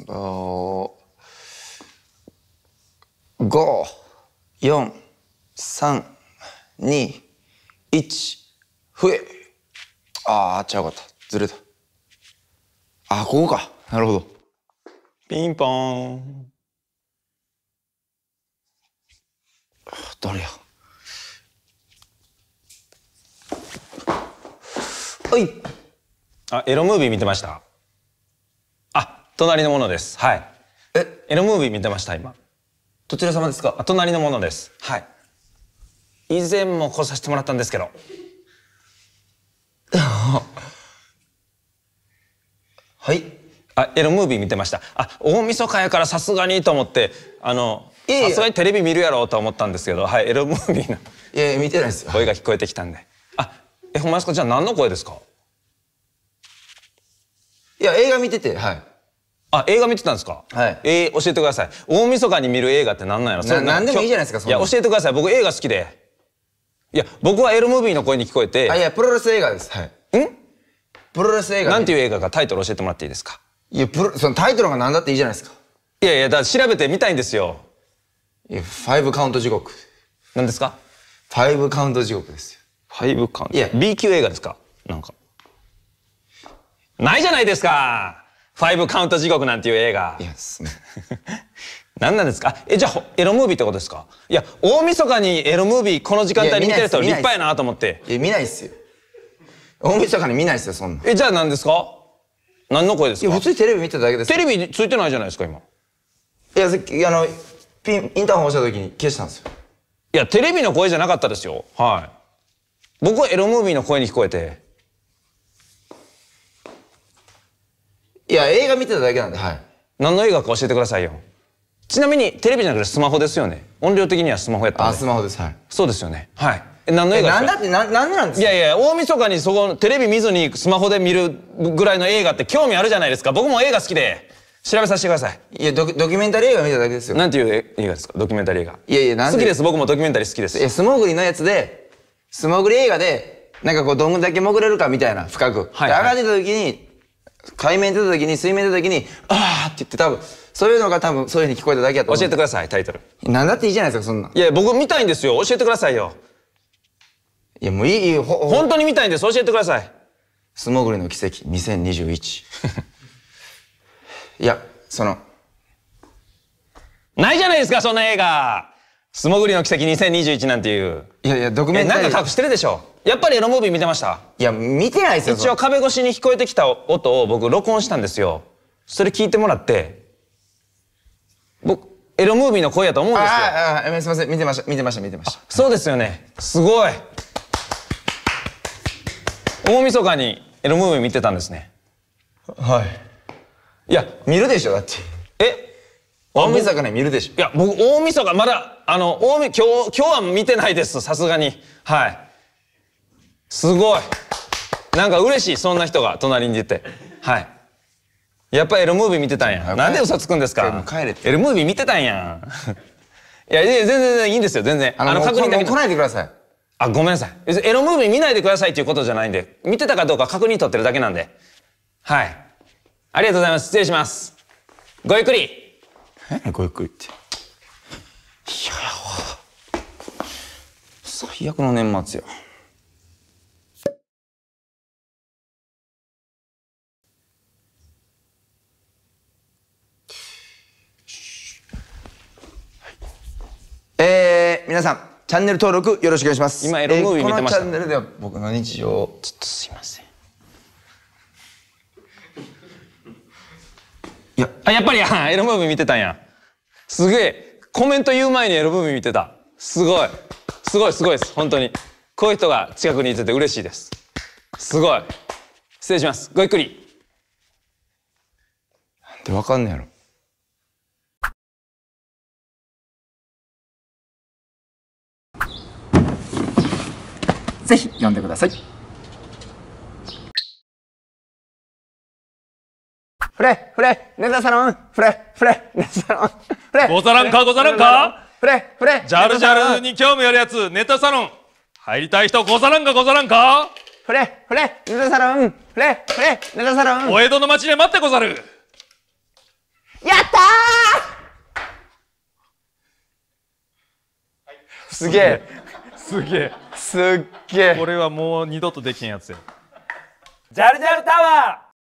5、4、3、2、1、増え。ああ、ちゃうかった。ずれた。あ、ここか。なるほど。ピンポーン。誰や。はい。あ、エロムービー見てました。隣のものです。はい。え、エロムービー見てました今。どちら様ですか。あ隣のものです。はい。以前も来させてもらったんですけど。はい。あ、エロムービー見てました。あ、大晦日やからさすがにと思って、あの、さすがにテレビ見るやろうと思ったんですけど、はい、エロムービーの。いやいや、見てないですよ。声が聞こえてきたんで。あ、え、ほんまですかじゃあ何の声ですかいや、映画見てて、はい。あ、映画見てたんですか。はい。えー、教えてください。大晦日に見る映画ってなんなんやろ。それなんでもいいじゃないですか。いや、教えてください。僕映画好きで。いや、僕はエルムービーの声に聞こえて。あ、いや、プロレス映画です。はい。ん？プロレス映画。なんていう映画かタイトル教えてもらっていいですか。いや、プロ、そのタイトルが何だっていいじゃないですか。いやいや、だ調べてみたいんですよ。いや、ファイブカウント地獄。何ですか。ファイブカウント地獄ですよ。ファイブカウント。いや、B 級映画ですか。なんか。ないじゃないですか。ファイブカウント地獄なんていう映画。いやすね。何なんですかえ、じゃあ、エロムービーってことですかいや、大晦日にエロムービーこの時間帯に見てる人立派やなと思って。いや、見ないっすよ。大晦日に見ないっすよ、そんな。え、じゃあ何ですか何の声ですかいや、普通にテレビ見てただけです。テレビついてないじゃないですか、今。いや、あの、ピン、インターホン押した時に消したんですよ。いや、テレビの声じゃなかったですよ。はい。僕はエロムービーの声に聞こえて。いや、映画見てただけなんで。はい。何の映画か教えてくださいよ。ちなみにテレビじゃなくてスマホですよね。音量的にはスマホやったんで。あ、スマホです。はい。そうですよね。はい。何の映画なんだってななんなんですかいやいや大晦日にそこテレビ見ずにスマホで見るぐらいの映画って興味あるじゃないですか僕も映画好きで調べさせてくださいいやドキュメンタリー映画見ただけですよなんていう映画ですかドキュメンタリー映画いやいやなん好きです僕もドキュメンタリー好きですえ、素潜りのやつで素潜り映画でなんかこうどんだけ潜れるかみたいな深く、はいはい、上がってた時に海面出た時に水面出た時に「ああ」って言って多分そういうのが多分そういう風に聞こえただけやと思う教えてくださいタイトルなんだっていいじゃないですかそんないや僕見たいんですよ教えてくださいよいやもういいよほ本当に見たいんです教えてください「素潜りの奇跡2021」いやそのないじゃないですかそんな映画「素潜りの奇跡2021」なんていういやいやドキュメンタリーなんか隠してるでしょやっぱりエロムービー見てましたいや見てないですよ一応壁越しに聞こえてきた音を僕録音したんですよそれ聞いてもらって僕エロムービーの声やと思うんですよああすいません見てました見てました見てましたそうですよねすごい大晦日にエロムービー見てたんですねはいいや見るでしょだってえ大晦日に見るでしょいや僕大晦日まだあの大晦日今日今日は見てないですさすがにはいすごいなんか嬉しいそんな人が隣にいてはいやっぱエロムービー見てたんやなんで嘘つくんですか帰れエロムービー見てたんやいや全然いいんですよ全然あの確認だけ来ないでくださいあごめんなさいエロムービー見ないでくださいっていうことじゃないんで見てたかどうか確認取ってるだけなんではいありがとうございます失礼しますごゆっくりえごゆっくりっていや最悪の年末よ皆さんチャンネル登録よろしくお願いします今エロムービー見てました、えー、このチャンネルでは僕の日常ちょっとすいませんいやあやっぱりやエロムービー見てたんやすげえコメント言う前にエロムービー見てたすごいすごいすごいです本当にこういう人が近くにいてて嬉しいですすごい失礼しますごゆっくりなんでわかんねやろぜひ読んでください。フレ、フレ、ネタサロン、フレ、フレ、ネタサロン、フレ。ござらんか、ござらんか。フレ、フレ。ジャルジャルに興味あるやつ、ネタサロン。入りたい人、ござらんか、ござらんか。フレ、フレ、ネタサロン、フレ、フレ、ネタサロン。お江戸の町で待ってござる。やったー。すげえ。すげえすっげえこれはもう二度とできんやつやジャルジャルタワー